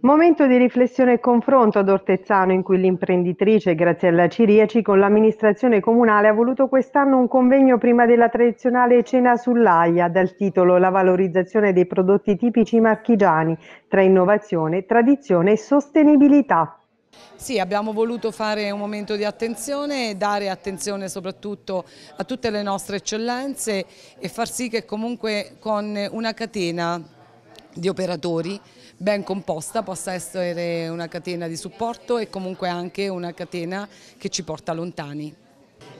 Momento di riflessione e confronto ad Ortezzano in cui l'imprenditrice Graziella Ciriaci con l'amministrazione comunale ha voluto quest'anno un convegno prima della tradizionale cena sull'AIA dal titolo La valorizzazione dei prodotti tipici marchigiani tra innovazione, tradizione e sostenibilità. Sì, abbiamo voluto fare un momento di attenzione e dare attenzione soprattutto a tutte le nostre eccellenze e far sì che comunque con una catena di operatori ben composta possa essere una catena di supporto e comunque anche una catena che ci porta lontani.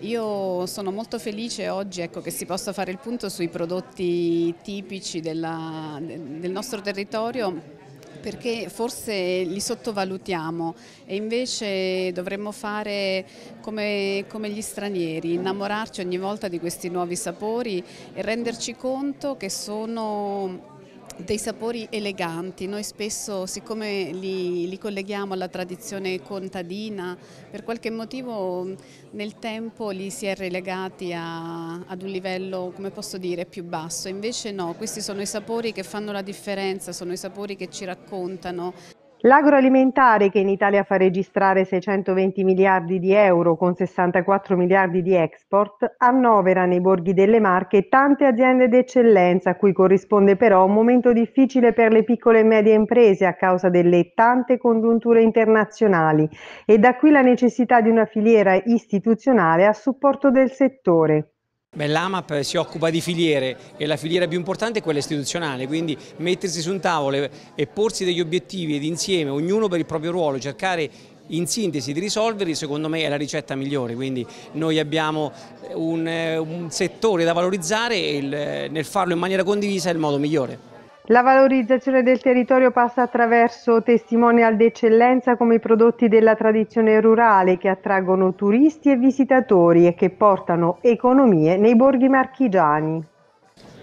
Io sono molto felice oggi ecco, che si possa fare il punto sui prodotti tipici della, del nostro territorio perché forse li sottovalutiamo e invece dovremmo fare come, come, gli stranieri, innamorarci ogni volta di questi nuovi sapori e renderci conto che sono dei sapori eleganti, noi spesso siccome li, li, colleghiamo alla tradizione contadina, per qualche motivo nel tempo li si è relegati a, ad un livello, come posso dire, più basso, invece no, questi sono i sapori che fanno la differenza, sono i sapori che ci raccontano. L'agroalimentare, che in Italia fa registrare 620 miliardi di euro con 64 miliardi di export, annovera nei borghi delle Marche tante aziende d'eccellenza a cui corrisponde però un momento difficile per le piccole e medie imprese a causa delle tante congiunture internazionali e da qui la necessità di una filiera istituzionale a supporto del settore. Beh, L'AMAP si occupa di filiere e la filiera più importante è quella istituzionale, quindi mettersi su un tavolo e porsi degli obiettivi ed insieme, ognuno per il proprio ruolo, cercare in sintesi di risolverli secondo me è la ricetta migliore, quindi noi abbiamo eh, un, eh, un settore da valorizzare e il, eh, nel farlo in maniera condivisa è il modo migliore. La valorizzazione del territorio passa attraverso testimonial d'eccellenza come i prodotti della tradizione rurale che attraggono turisti e visitatori e che portano economie nei borghi marchigiani.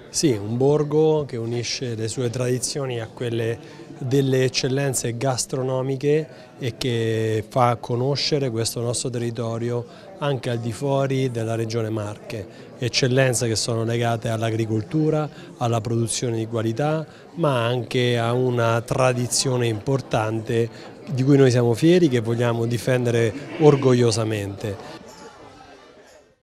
Sì, un borgo che unisce le sue tradizioni a quelle delle eccellenze gastronomiche e che fa conoscere questo nostro territorio anche al di fuori della regione Marche, eccellenze che sono legate all'agricoltura, alla produzione di qualità, ma anche a una tradizione importante di cui noi siamo fieri e che vogliamo difendere orgogliosamente.